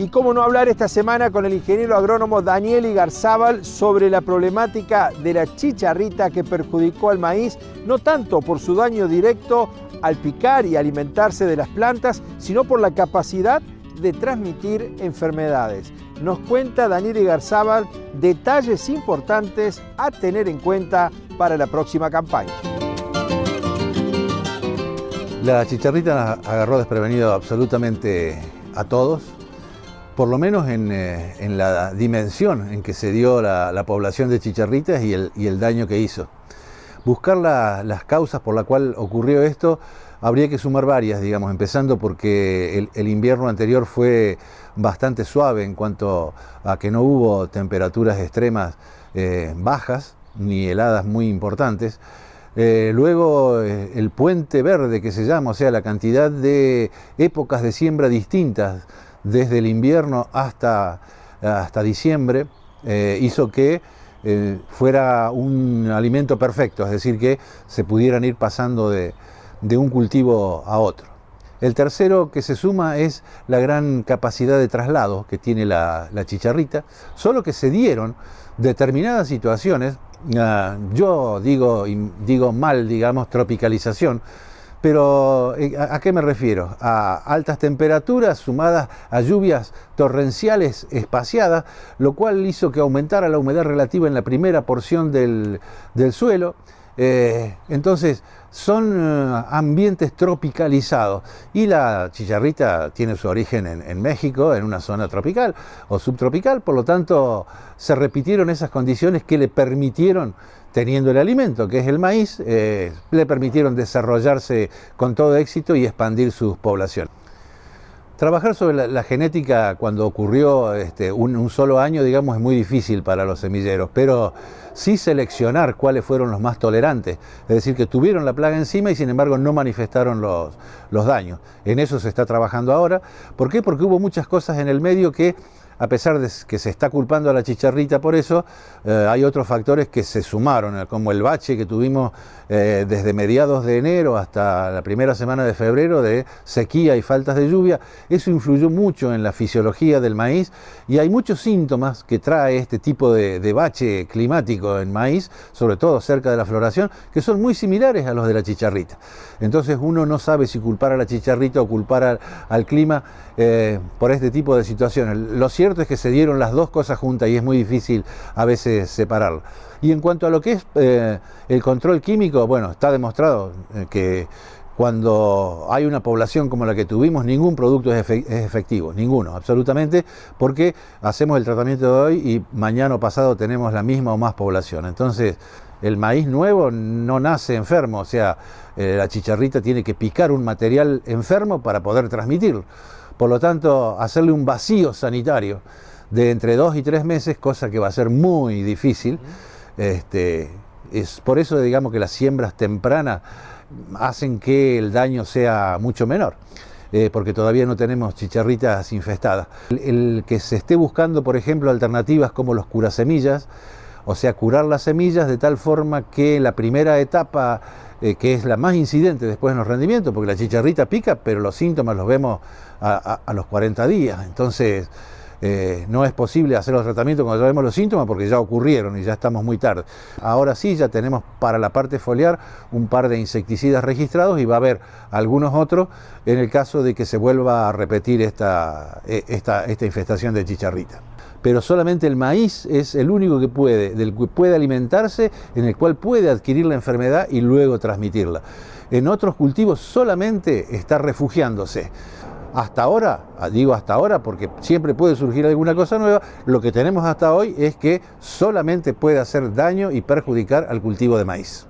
Y cómo no hablar esta semana con el ingeniero agrónomo Daniel Igarzábal sobre la problemática de la chicharrita que perjudicó al maíz, no tanto por su daño directo al picar y alimentarse de las plantas, sino por la capacidad de transmitir enfermedades. Nos cuenta Daniel Igarzábal detalles importantes a tener en cuenta para la próxima campaña. La chicharrita agarró desprevenido absolutamente a todos, por lo menos eh, en, la dimensión en que se dio la, población de Chicharritas y el, daño que hizo. Buscar las causas por la cual ocurrió esto habría que sumar varias, digamos, empezando porque el, invierno anterior fue bastante suave en cuanto a que no hubo temperaturas extremas eh, bajas ni heladas muy importantes. Eh, luego el puente verde que se llama, o sea, la cantidad de épocas de siembra distintas desde el invierno hasta, hasta diciembre, eh, hizo que eh, fuera un alimento perfecto, es decir, que se pudieran ir pasando de, de un cultivo a otro. El tercero que se suma es la gran capacidad de traslado que tiene la, chicharrita, solo que se dieron determinadas situaciones, ah, yo digo, digo mal, digamos, tropicalización, pero eh, ¿a qué me refiero? A altas temperaturas sumadas a lluvias torrenciales espaciadas, lo cual hizo que aumentara la humedad relativa en la primera porción del, del suelo eh, entonces, son eh, ambientes tropicalizados. Y la chicharrita tiene su origen en, México, en una zona tropical o subtropical, por lo tanto, se repitieron esas condiciones que le permitieron teniendo el alimento, que es el maíz, eh, le permitieron desarrollarse con todo éxito y expandir sus poblaciones. Trabajar sobre la, genética cuando ocurrió este, un, un, solo año, digamos, es muy difícil para los semilleros, pero sí seleccionar cuáles fueron los más tolerantes, es decir, que tuvieron la plaga encima y sin embargo no manifestaron los, los daños. En eso se está trabajando ahora. ¿Por qué? Porque hubo muchas cosas en el medio que a pesar de que se está culpando a la chicharrita por eso, eh, hay otros factores que se sumaron, eh, como el bache que tuvimos eh, desde mediados de enero hasta la primera semana de febrero de sequía y faltas de lluvia. Eso influyó mucho en la fisiología del maíz y hay muchos síntomas que trae este tipo de, bache climático en maíz, sobre todo cerca de la floración, que son muy similares a los de la chicharrita. Entonces uno no sabe si culpar a la chicharrita o culpar al, clima por este tipo de situaciones. Lo cierto es que se dieron las dos cosas juntas y es muy difícil a veces separarlas. Y en cuanto a lo que es eh, el control químico, bueno, está demostrado eh, que cuando hay una población como la que tuvimos, ningún producto es efectivo, ninguno, absolutamente, porque hacemos el tratamiento de hoy y mañana o pasado tenemos la misma o más población. Entonces, el maíz nuevo no nace enfermo, o sea, eh, la chicharrita tiene que picar un material enfermo para poder transmitirlo. Por lo tanto, hacerle un vacío sanitario de entre dos y tres meses, cosa que va a ser muy difícil. Este, es por eso digamos que las siembras tempranas hacen que el daño sea mucho menor. Eh, porque todavía no tenemos chicharritas infestadas. El, el, que se esté buscando, por ejemplo, alternativas como los curasemillas, o sea, curar las semillas de tal forma que la primera etapa eh, que es la más incidente después en los rendimientos, porque la chicharrita pica, pero los síntomas los vemos a, los 40 días. Entonces, eh, no es posible hacer los tratamientos cuando ya vemos los síntomas porque ya ocurrieron y ya estamos muy tarde. Ahora sí, ya tenemos para la parte foliar un par de insecticidas registrados y va a haber algunos otros en el caso de que se vuelva a repetir esta, eh, esta infestación de chicharrita pero solamente el maíz es el único que puede, del que puede alimentarse, en el cual puede adquirir la enfermedad y luego transmitirla. En otros cultivos solamente está refugiándose. Hasta ahora, ah, digo hasta ahora porque siempre puede surgir alguna cosa nueva, lo que tenemos hasta hoy es que solamente puede hacer daño y perjudicar al cultivo de maíz.